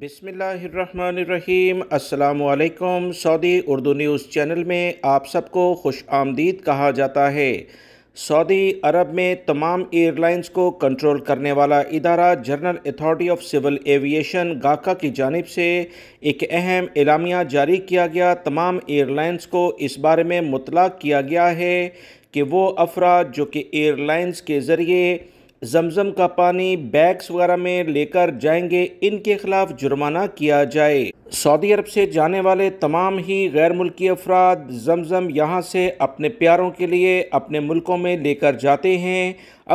बिसमीम् अल्लाम Saudi Urdu news channel में आप सबको खुश आमदीद कहा जाता है सऊदी अरब में तमाम एयरलाइंस को कंट्रोल करने वाला इदारा general authority of civil aviation GACA की जानब से एक अहम इलामिया जारी किया गया तमाम एयरलाइंस को इस बारे में मुतला किया गया है कि वो अफराद जो कि एयरलाइंस के ज़रिए जमजम का पानी बैग्स वगैरह में लेकर जाएंगे इनके खिलाफ जुर्माना किया जाए सऊदी अरब से जाने वाले तमाम ही गैर मुल्की अफराद जमजम यहाँ से अपने प्यारों के लिए अपने मुल्कों में लेकर जाते हैं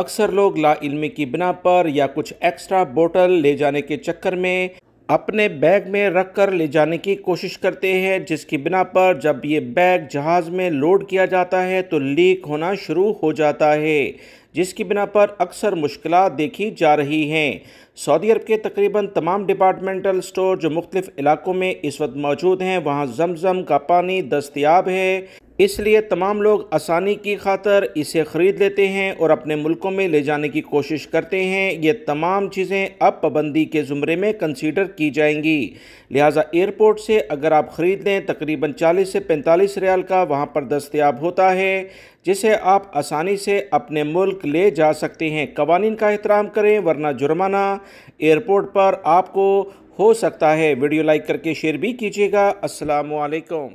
अक्सर लोग ला इल्मी की बिना पर या कुछ एक्स्ट्रा बोतल ले जाने के चक्कर में अपने बैग में रख कर ले जाने की कोशिश करते हैं जिसकी बिना पर जब ये बैग जहाज़ में लोड किया जाता है तो लीक होना शुरू हो जाता है जिसकी बिना पर अक्सर मुश्किल देखी जा रही हैं सऊदी अरब के तकरीबन तमाम डिपार्टमेंटल स्टोर जो मुख्तफ इलाक़ों में इस वक्त मौजूद हैं वहाँ जमजम का पानी दस्तियाब है इसलिए तमाम लोग आसानी की खातर इसे ख़रीद लेते हैं और अपने मुल्कों में ले जाने की कोशिश करते हैं ये तमाम चीज़ें अब पाबंदी के ज़ुमरे में कंसीडर की जाएंगी लिहाजा एयरपोर्ट से अगर आप ख़रीद लें तकरीबन 40 से 45 रियाल का वहाँ पर दस्तियाब होता है जिसे आप आसानी से अपने मुल्क ले जा सकते हैं कवानीन का एहतराम करें वरना जुर्माना एयरपोर्ट पर आपको हो सकता है वीडियो लाइक करके शेयर भी कीजिएगा असलकम